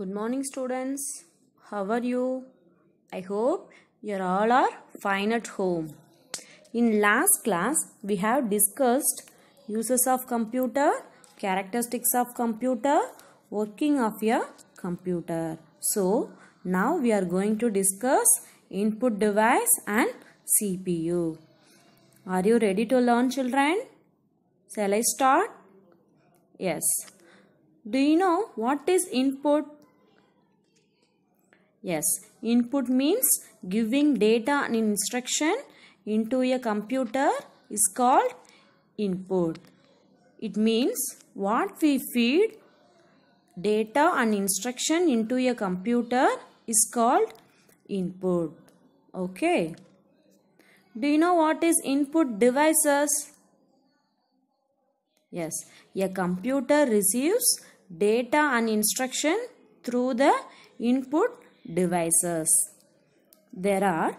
good morning students how are you i hope you all are fine at home in last class we have discussed uses of computer characteristics of computer working of a computer so now we are going to discuss input device and cpu are you ready to learn children shall i start yes do you know what is input Yes, input means giving data and instruction into a computer is called input. It means what we feed data and instruction into a computer is called input. Okay. Do you know what is input devices? Yes, a computer receives data and instruction through the input devices. There are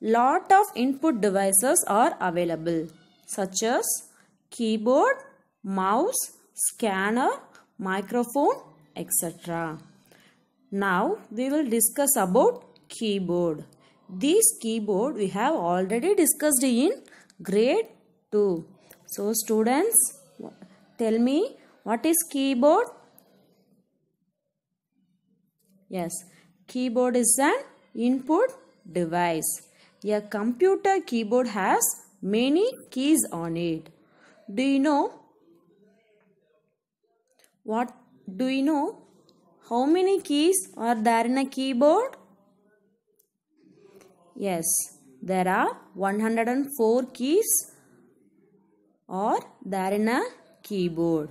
lot of input devices are available such as keyboard, mouse, scanner, microphone, etc. Now we will discuss about keyboard. This keyboard we have already discussed in grade 2. So students tell me what is keyboard? Yes, Keyboard is an input device. A computer keyboard has many keys on it. Do you know what do you know how many keys are there in a keyboard? Yes, there are 104 keys or there in a keyboard.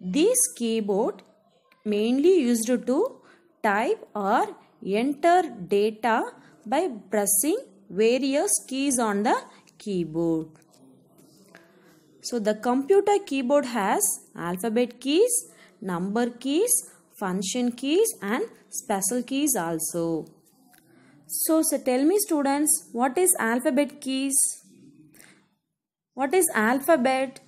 This keyboard mainly used to type or enter data by pressing various keys on the keyboard. So the computer keyboard has alphabet keys, number keys, function keys and special keys also. So, so tell me students what is alphabet keys? What is alphabet?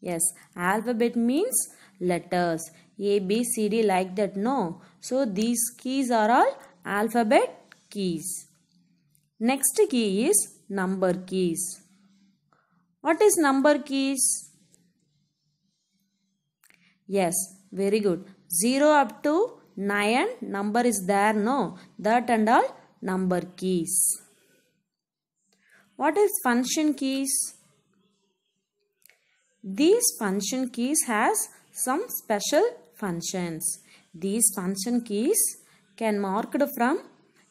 Yes, alphabet means letters. A, B, C, D like that. No. So these keys are all alphabet keys. Next key is number keys. What is number keys? Yes, very good. 0 up to 9 number is there. No, that and all number keys. What is function keys? These function keys has some special functions. These function keys can marked from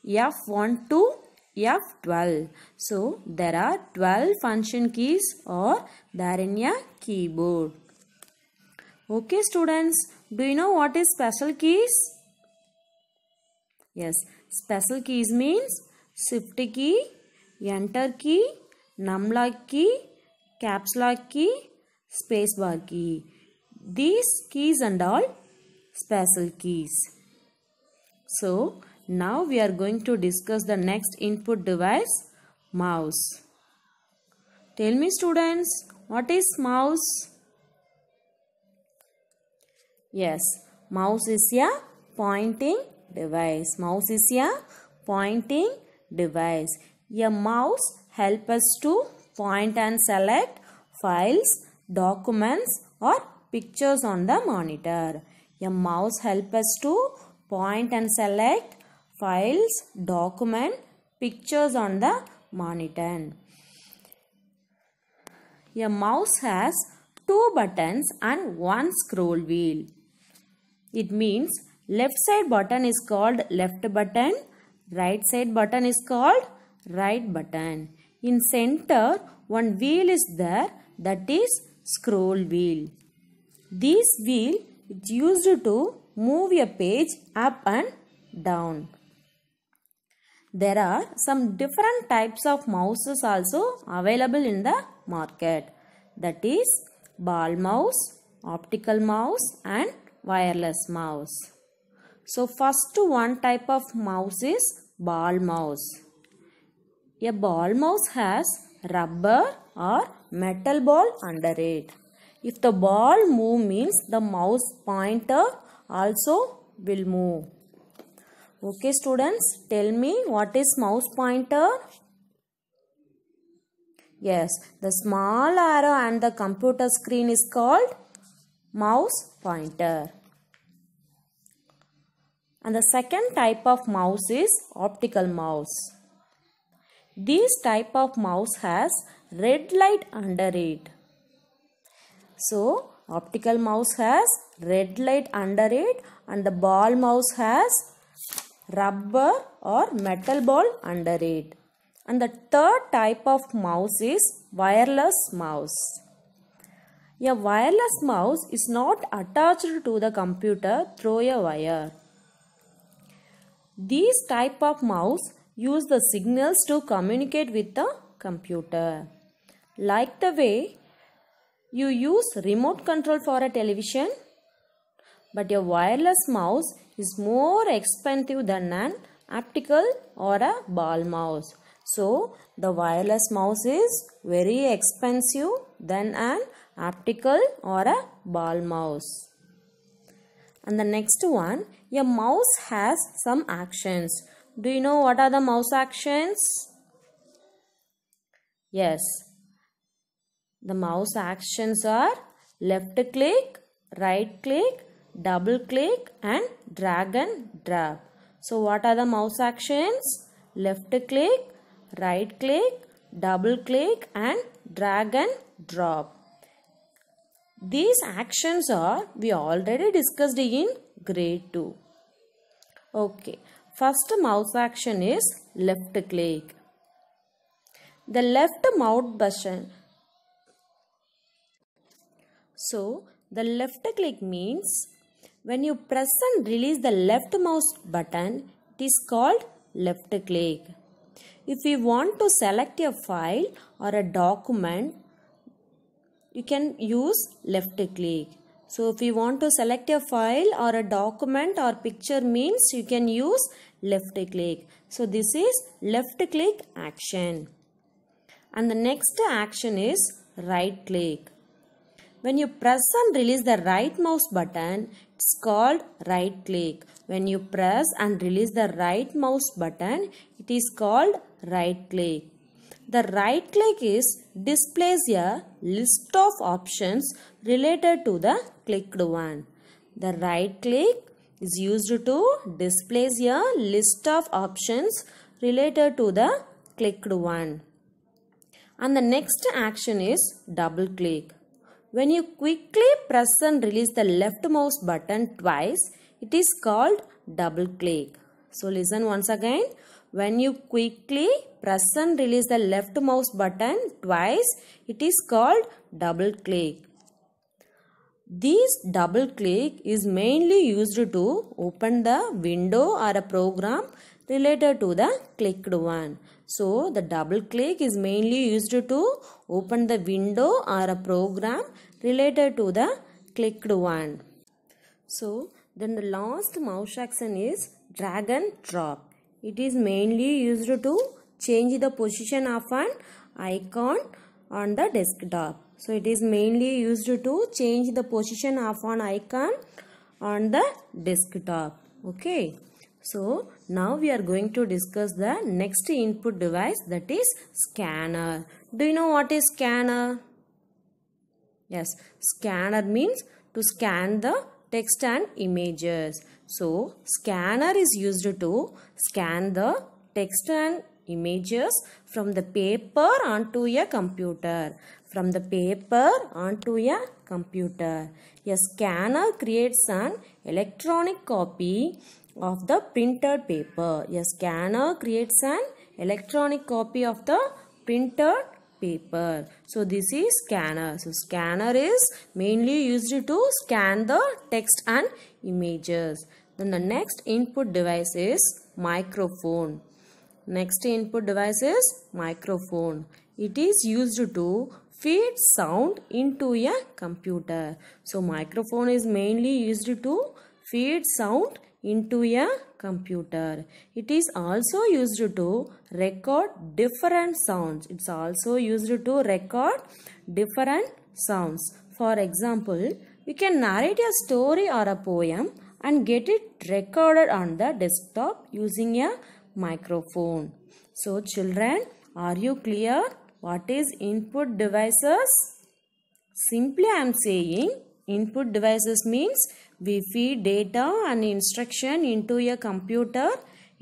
F1 to F12. So there are 12 function keys or there in a keyboard. Okay students, do you know what is special keys? Yes, special keys means shift key, enter key, num lock key, caps lock key, space bar key these keys and all special keys so now we are going to discuss the next input device mouse tell me students what is mouse yes mouse is a pointing device mouse is a pointing device a mouse helps us to point and select files documents or pictures on the monitor. A mouse helps us to point and select files, document, pictures on the monitor. A mouse has two buttons and one scroll wheel. It means left side button is called left button, right side button is called right button. In center one wheel is there that is scroll wheel. This wheel is used to move a page up and down. There are some different types of mouses also available in the market. That is ball mouse, optical mouse and wireless mouse. So first one type of mouse is ball mouse. A ball mouse has rubber or metal ball under it. If the ball move means the mouse pointer also will move. Okay students, tell me what is mouse pointer? Yes, the small arrow and the computer screen is called mouse pointer. And the second type of mouse is optical mouse. This type of mouse has red light under it. So, optical mouse has red light under it and the ball mouse has rubber or metal ball under it. And the third type of mouse is wireless mouse. A wireless mouse is not attached to the computer through a wire. These type of mouse use the signals to communicate with the computer. Like the way you use remote control for a television but a wireless mouse is more expensive than an optical or a ball mouse. So the wireless mouse is very expensive than an optical or a ball mouse. And the next one, a mouse has some actions. Do you know what are the mouse actions? Yes, the mouse actions are left click, right click, double click and drag and drop. So what are the mouse actions? Left click, right click, double click and drag and drop. These actions are we already discussed in grade 2. Okay. First mouse action is left click. The left mouse button so the left click means when you press and release the left mouse button, it is called left click. If you want to select a file or a document, you can use left click. So if you want to select a file or a document or picture means you can use left click. So this is left click action. And the next action is right click. When you press and release the right mouse button, it's called right click. When you press and release the right mouse button, it is called right click. The right click is displays a list of options related to the clicked one. The right click is used to displays a list of options related to the clicked one. And the next action is double click. When you quickly press and release the left mouse button twice, it is called double click. So listen once again. When you quickly press and release the left mouse button twice, it is called double click. This double click is mainly used to open the window or a program related to the clicked one. So the double click is mainly used to open the window or a program related to the clicked one. So then the last mouse action is drag and drop. It is mainly used to change the position of an icon on the desktop. So it is mainly used to change the position of an icon on the desktop. Okay. So now we are going to discuss the next input device that is scanner. Do you know what is scanner? Yes, scanner means to scan the text and images. So scanner is used to scan the text and images from the paper onto a computer. From the paper onto a computer. A scanner creates an electronic copy of the printed paper. A scanner creates an electronic copy of the printed paper. So this is scanner. So scanner is mainly used to scan the text and images. Then the next input device is microphone. Next input device is microphone. It is used to feed sound into a computer. So microphone is mainly used to feed sound into a computer. It is also used to record different sounds. It's also used to record different sounds. For example, we can narrate a story or a poem and get it recorded on the desktop using a microphone. So children, are you clear? What is input devices? Simply I am saying input devices means we feed data and instruction into a computer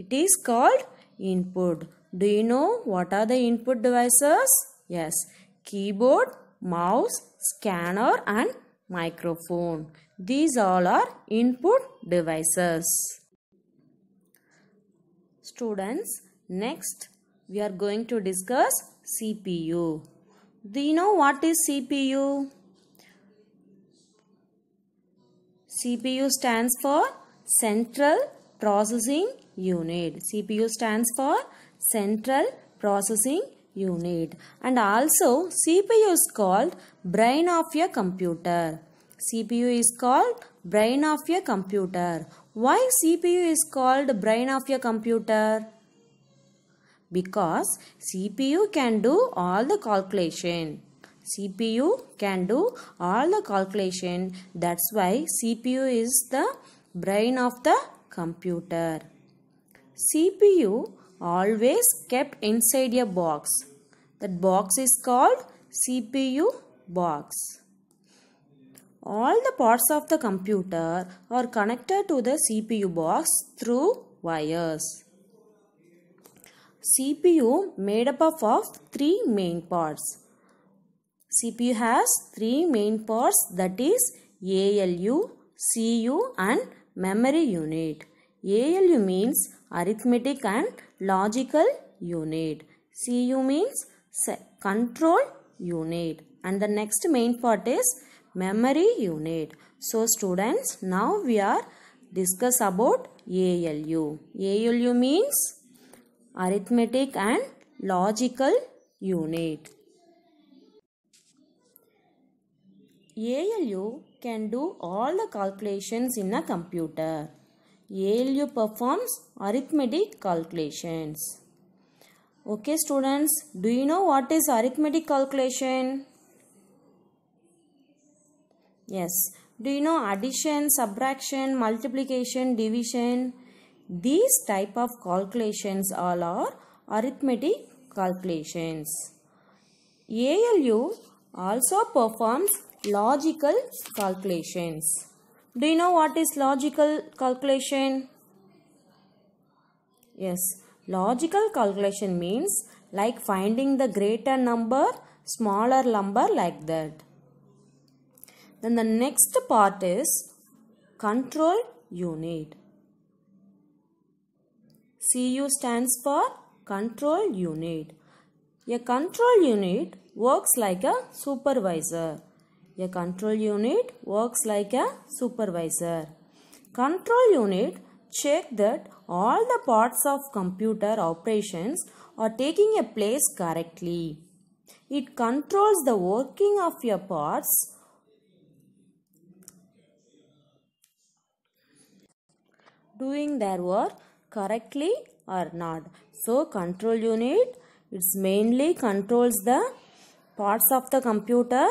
it is called input do you know what are the input devices yes keyboard mouse scanner and microphone these all are input devices students next we are going to discuss cpu do you know what is cpu CPU stands for Central Processing Unit. CPU stands for Central Processing Unit. And also CPU is called brain of a computer. CPU is called brain of a computer. Why CPU is called brain of a computer? Because CPU can do all the calculation. CPU can do all the calculation. That's why CPU is the brain of the computer. CPU always kept inside a box. That box is called CPU box. All the parts of the computer are connected to the CPU box through wires. CPU made up of three main parts CPU has three main parts that is ALU, CU and memory unit. ALU means arithmetic and logical unit. CU means control unit and the next main part is memory unit. So students now we are discuss about ALU. ALU means arithmetic and logical unit. ALU can do all the calculations in a computer. ALU performs arithmetic calculations. Okay students, do you know what is arithmetic calculation? Yes. Do you know addition, subtraction, multiplication, division? These type of calculations all are arithmetic calculations. ALU also performs logical calculations. Do you know what is logical calculation? Yes, logical calculation means like finding the greater number, smaller number like that. Then the next part is control unit. CU stands for control unit. A control unit works like a supervisor. A control unit works like a supervisor. Control unit check that all the parts of computer operations are taking a place correctly. It controls the working of your parts. doing their work correctly or not. So control unit, it's mainly controls the parts of the computer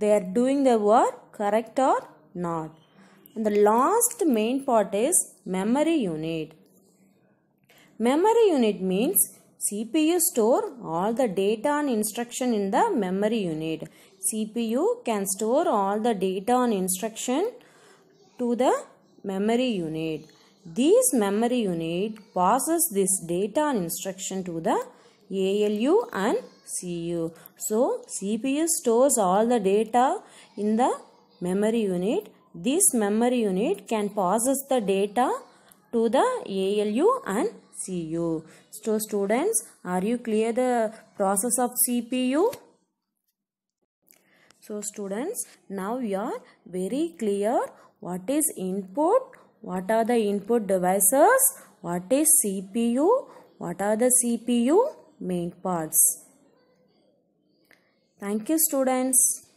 they are doing the work correct or not. And the last main part is memory unit. Memory unit means CPU store all the data and instruction in the memory unit. CPU can store all the data and instruction to the memory unit. This memory unit passes this data and instruction to the ALU and CU. So CPU stores all the data in the memory unit. This memory unit can process the data to the ALU and CU. So students, are you clear the process of CPU? So students, now you are very clear what is input, what are the input devices, what is CPU, what are the CPU main parts. Thank you students.